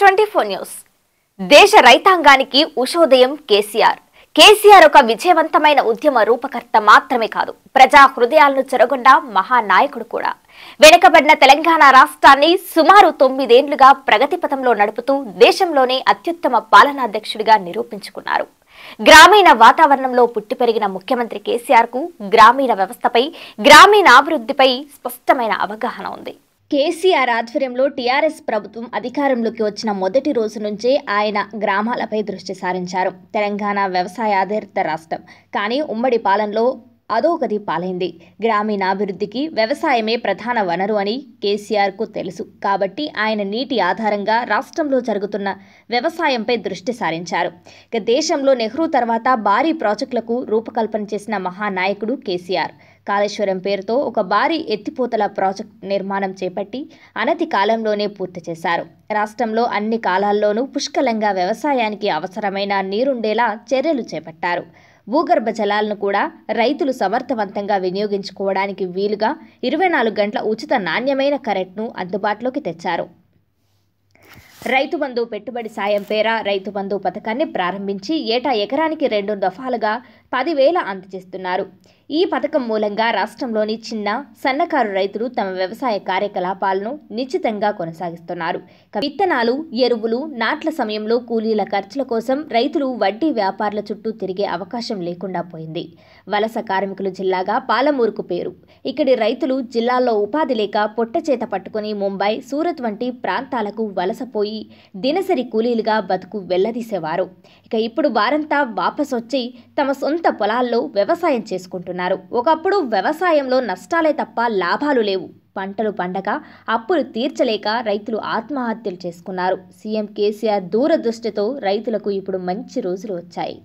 twenty four news దేశ రైతాంగానికి ఉషోదయం కేసీఆర్ కేసీఆర్ ఒక విజయవంతమైన ఉద్యమ రూపకర్త మాత్రమే కాదు ప్రజా హృదయాలను చెరగొండ మహానాయకుడు కూడా వెనుకబడిన తెలంగాణ రాష్ట్రాన్ని సుమారు తొమ్మిదేండ్లుగా ప్రగతి పథంలో నడుపుతూ దేశంలోనే అత్యుత్తమ పాలనాధ్యక్షుడిగా నిరూపించుకున్నారు గ్రామీణ వాతావరణంలో పుట్టి పెరిగిన ముఖ్యమంత్రి కేసీఆర్ కు గ్రామీణ వ్యవస్థపై గ్రామీణాభివృద్ధిపై స్పష్టమైన అవగాహన ఉంది కేసీఆర్ ఆధ్వర్యంలో టీఆర్ఎస్ ప్రభుత్వం అధికారంలోకి వచ్చిన మొదటి రోజు నుంచే ఆయన గ్రామాలపై దృష్టి సారించారు తెలంగాణ వ్యవసాయ ఆధారిత రాష్ట్రం కానీ ఉమ్మడి పాలనలో అదోగది పాలైంది గ్రామీణాభివృద్ధికి వ్యవసాయమే ప్రధాన వనరు అని కేసీఆర్కు తెలుసు కాబట్టి ఆయన నీటి ఆధారంగా రాష్ట్రంలో జరుగుతున్న వ్యవసాయంపై దృష్టి సారించారు ఇక దేశంలో నెహ్రూ తర్వాత భారీ ప్రాజెక్టులకు రూపకల్పన చేసిన మహానాయకుడు కేసీఆర్ కాళేశ్వరం పేరుతో ఒక భారీ ఎత్తిపోతల ప్రాజెక్టు నిర్మాణం చేపట్టి అనతి కాలంలోనే పూర్తి చేశారు రాష్ట్రంలో అన్ని కాలాల్లోనూ పుష్కలంగా వ్యవసాయానికి అవసరమైన నీరుండేలా చర్యలు చేపట్టారు భూగర్భ జలాలను కూడా రైతులు సమర్థవంతంగా వినియోగించుకోవడానికి వీలుగా ఇరవై నాలుగు గంటల ఉచిత నాణ్యమైన కరెంట్ను అందుబాటులోకి తెచ్చారు రైతుబంధు పెట్టుబడి సాయం పేర రైతు బంధు పథకాన్ని ప్రారంభించి ఏటా ఎకరానికి రెండు దఫాలుగా పదివేల అందజేస్తున్నారు ఈ పథకం మూలంగా రాష్ట్రంలోని చిన్న సన్నకారు రైతులు తమ వ్యవసాయ కార్యకలాపాలను నిశ్చితంగా కొనసాగిస్తున్నారు విత్తనాలు ఎరువులు నాట్ల సమయంలో కూలీల ఖర్చుల కోసం రైతులు వడ్డీ వ్యాపారుల చుట్టూ తిరిగే అవకాశం లేకుండా పోయింది వలస కార్మికులు జిల్లాగా పాలమూరుకు పేరు ఇక్కడి రైతులు జిల్లాలో ఉపాధి లేక పొట్టచేత పట్టుకుని ముంబై సూరత్ వంటి ప్రాంతాలకు వలసపోయి దినసరి కూలీలుగా బతుకు వెల్లదీసేవారు ఇక ఇప్పుడు వారంతా వాపసొచ్చి తమ సొంత సొంత పొలాల్లో వ్యవసాయం చేసుకుంటున్నారు ఒకప్పుడు వ్యవసాయంలో నష్టాలే తప్ప లాభాలు లేవు పంటలు పండక అప్పులు తీర్చలేక రైతులు ఆత్మహత్యలు చేసుకున్నారు సీఎం కేసీఆర్ దూరదృష్టితో రైతులకు ఇప్పుడు మంచి రోజులు వచ్చాయి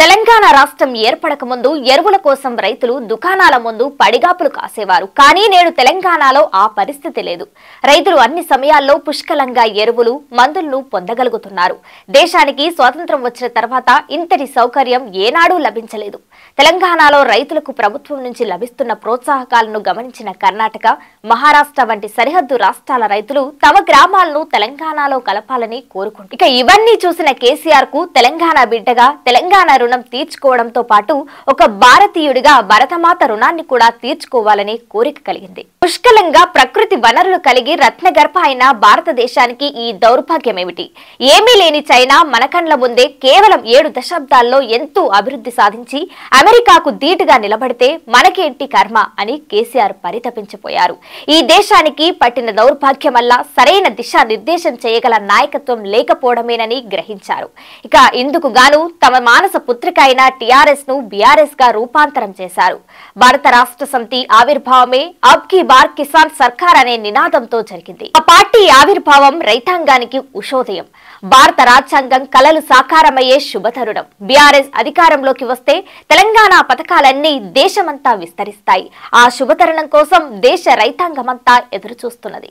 తెలంగాణ రాష్ట్రం ఏర్పడక ముందు ఎరువుల కోసం రైతులు దుకాణాల ముందు పడిగాపులు కాసేవారు కానీ నేడు తెలంగాణలో ఆ పరిస్థితి లేదు రైతులు అన్ని సమయాల్లో పుష్కలంగా ఎరువులు మందులను పొందగలుగుతున్నారు దేశానికి స్వాతంత్రం వచ్చిన తర్వాత ఇంతటి సౌకర్యం ఏనాడూ లభించలేదు తెలంగాణలో రైతులకు ప్రభుత్వం నుంచి లభిస్తున్న ప్రోత్సాహకాలను గమనించిన కర్ణాటక మహారాష్ట్ర వంటి సరిహద్దు రాష్ట్రాల రైతులు తమ గ్రామాలను తెలంగాణలో కలపాలని కోరుకుంటారు ఇక ఇవన్నీ చూసిన కేసీఆర్ కు తెలంగాణ బిడ్డగా తెలంగాణ రుణం తీర్చుకోవడంతో పాటు ఒక భారతీయుడిగా భరతమాత రుణాన్ని కూడా తీర్చుకోవాలనే కోరిక కలిగింది పుష్కలంగా ప్రకృతి వనరులు కలిగి రత్నగర్భ అయిన భారతదేశానికి ఈ దౌర్భాగ్యమేమిటి ఏమీ లేని చైనా మన కండ్ల ముందే కేవలం ఏడు దశాబ్దాల్లో ఎంతో అభివృద్ధి సాధించి అమెరికాకు ధీటుగా నిలబడితే మనకేంటి కర్మ అని కేసీఆర్ పరితపించిపోయారు ఈ దేశానికి పట్టిన దౌర్భాగ్యం వల్ల సరైన దిశా నిర్దేశం చేయగల నాయకత్వం లేకపోవడమేనని గ్రహించారు ఇక ఇందుకు గాను తమ మానస పుత్రిక అయిన టీఆర్ఎస్ ను బీఆర్ఎస్ గా రూపాంతరం చేశారు భారత రాష్ట్ర సమితి ఆవిర్భావమే అబ్ కి బార్ కిసాన్ సర్కార్ అనే నినాదంతో జరిగింది ఆ పార్టీ ఆవిర్భావం రైతాంగానికి ఉషోదయం భారత రాజ్యాంగం కలలు సాకారమయ్యే శుభతరుణం బీఆర్ఎస్ అధికారంలోకి వస్తే తెలంగాణ పథకాలన్నీ దేశమంతా విస్తరిస్తాయి ఆ శుభతరుణం కోసం దేశ రైతాంగమంతా ఎదురుచూస్తున్నది